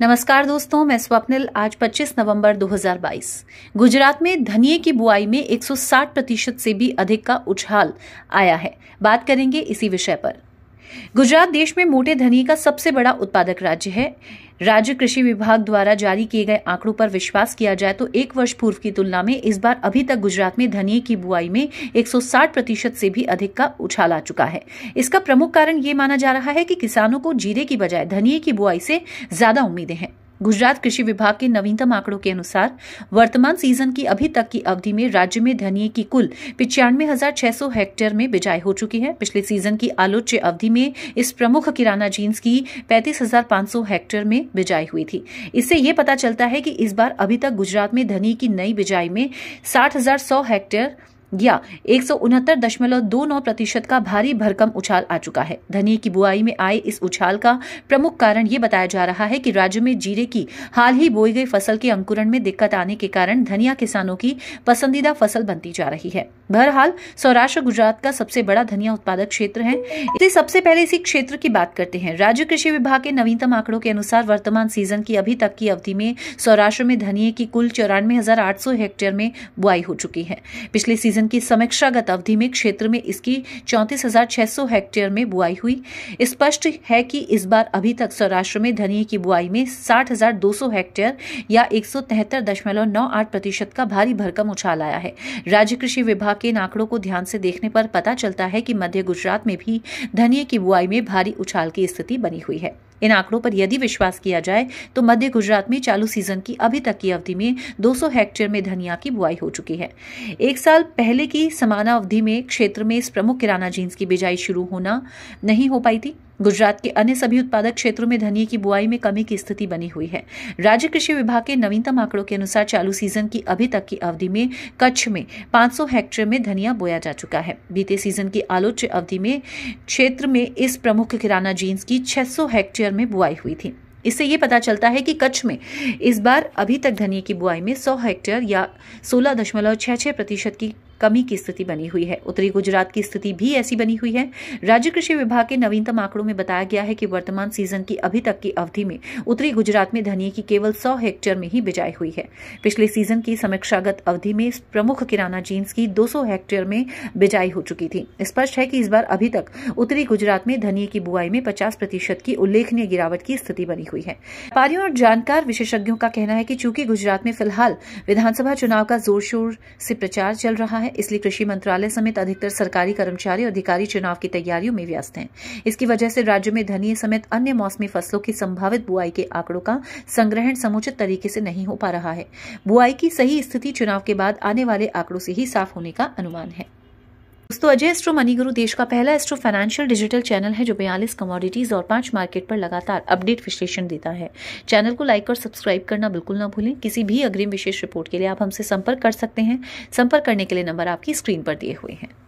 नमस्कार दोस्तों मैं स्वप्निल आज 25 नवंबर 2022 गुजरात में धनिये की बुआई में 160 प्रतिशत से भी अधिक का उछाल आया है बात करेंगे इसी विषय पर गुजरात देश में मोटे धनी का सबसे बड़ा उत्पादक राज्य है राज्य कृषि विभाग द्वारा जारी किए गए आंकड़ों पर विश्वास किया जाए तो एक वर्ष पूर्व की तुलना में इस बार अभी तक गुजरात में धनिये की बुआई में 160 प्रतिशत से भी अधिक का उछाल आ चुका है इसका प्रमुख कारण ये माना जा रहा है कि किसानों को जीरे की बजाय धनिये की बुआई से ज्यादा उम्मीदें हैं गुजरात कृषि विभाग के नवीनतम आंकड़ों के अनुसार वर्तमान सीजन की अभी तक की अवधि में राज्य में धनिये की कुल पिचानवे हजार छह सौ हेक्टेयर में बिजाई हो चुकी है पिछले सीजन की आलोच्य अवधि में इस प्रमुख किराना जीन्स की पैंतीस हजार पांच सौ हेक्टेयर में बिजाई हुई थी इससे ये पता चलता है कि इस बार अभी तक गुजरात में धनिये की नई बिजाई में साठ हजार सौ हेक्टेयर या एक प्रतिशत का भारी भरकम उछाल आ चुका है धनिये की बुआई में आए इस उछाल का प्रमुख कारण ये बताया जा रहा है कि राज्य में जीरे की हाल ही बोई गई फसल के अंकुरण में दिक्कत आने के कारण धनिया किसानों की पसंदीदा फसल बनती जा रही है बहरहाल सौराष्ट्र गुजरात का सबसे बड़ा धनिया उत्पादक क्षेत्र है इसे सबसे पहले इसी क्षेत्र की बात करते हैं राज्य कृषि विभाग के नवीनतम आंकड़ों के अनुसार वर्तमान सीजन की अभी तक की अवधि में सौराष्ट्र में धनिया की कुल चौरानवे हेक्टेयर में बुआई हो चुकी है पिछले सीजन सीजन की समीक्षागत अवधि में क्षेत्र में इसकी चौंतीस हेक्टेयर में बुआई हुई स्पष्ट है कि इस बार अभी तक सौराष्ट्र में धनिये की बुआई में 60,200 हेक्टेयर या एक प्रतिशत का भारी भरकम उछाल आया है राज्य कृषि विभाग के इन आंकड़ों को ध्यान से देखने पर पता चलता है कि मध्य गुजरात में भी धनिये की बुआई में भारी उछाल की स्थिति बनी हुई है इन आंकड़ों पर यदि विश्वास किया जाए तो मध्य गुजरात में चालू सीजन की अभी तक की अवधि में 200 हेक्टेयर में धनिया की बुआई हो चुकी है एक साल पहले की अवधि में क्षेत्र में इस प्रमुख किराना जीन्स की बिजाई शुरू होना नहीं हो पाई थी गुजरात के अन्य सभी उत्पादक क्षेत्रों में धनिये की बुआई में कमी की स्थिति बनी हुई है राज्य कृषि विभाग के नवीनतम आंकड़ों के अनुसार चालू सीजन की अभी तक की अवधि में कच्छ में 500 हेक्टेयर में धनिया बोया जा चुका है बीते सीजन की आलोच्य अवधि में क्षेत्र में इस प्रमुख किराना जीन्स की 600 हेक्टेयर में बुआई हुई थी इससे ये पता चलता है कि कच्छ में इस बार अभी तक धनिया की बुआई में 100 हेक्टेयर या सोलह प्रतिशत की कमी की स्थिति बनी हुई है उत्तरी गुजरात की स्थिति भी ऐसी बनी हुई है राज्य कृषि विभाग के नवीनतम आंकड़ों में बताया गया है कि वर्तमान सीजन की अभी तक की अवधि में उत्तरी गुजरात में धनिये की केवल सौ हेक्टेयर में ही बिजाई हुई है पिछले सीजन की समीक्षागत अवधि में प्रमुख किराना जीन्स की दो हेक्टेयर में बिजाई हो चुकी थी स्पष्ट है कि इस बार अभी तक उत्तरी गुजरात में धनिये की बुआई में पचास प्रतिशत की उल्लेखनीय गिरावट की स्थिति बनी हुई है व्यापारियों और जानकार विशेषज्ञों का कहना है कि चूंकि गुजरात में फिलहाल विधानसभा चुनाव का जोर शोर से प्रचार चल रहा है है इसलिए कृषि मंत्रालय समेत अधिकतर सरकारी कर्मचारी और अधिकारी चुनाव की तैयारियों में व्यस्त हैं इसकी वजह से राज्य में धनिये समेत अन्य मौसमी फसलों की संभावित बुआई के आंकड़ों का संग्रहण समुचित तरीके से नहीं हो पा रहा है बुआई की सही स्थिति चुनाव के बाद आने वाले आंकड़ों से ही साफ होने का अनुमान है दोस्तों अजय एस्ट्रो मनी गुरु देश का पहला एस्ट्रो फाइनेंशियल डिजिटल चैनल है जो बयालीस कमोडिटीज और पांच मार्केट पर लगातार अपडेट विश्लेषण देता है चैनल को लाइक और सब्सक्राइब करना बिल्कुल ना भूलें किसी भी अग्रिम विशेष रिपोर्ट के लिए आप हमसे संपर्क कर सकते हैं संपर्क करने के लिए नंबर आपकी स्क्रीन पर दिए हुए हैं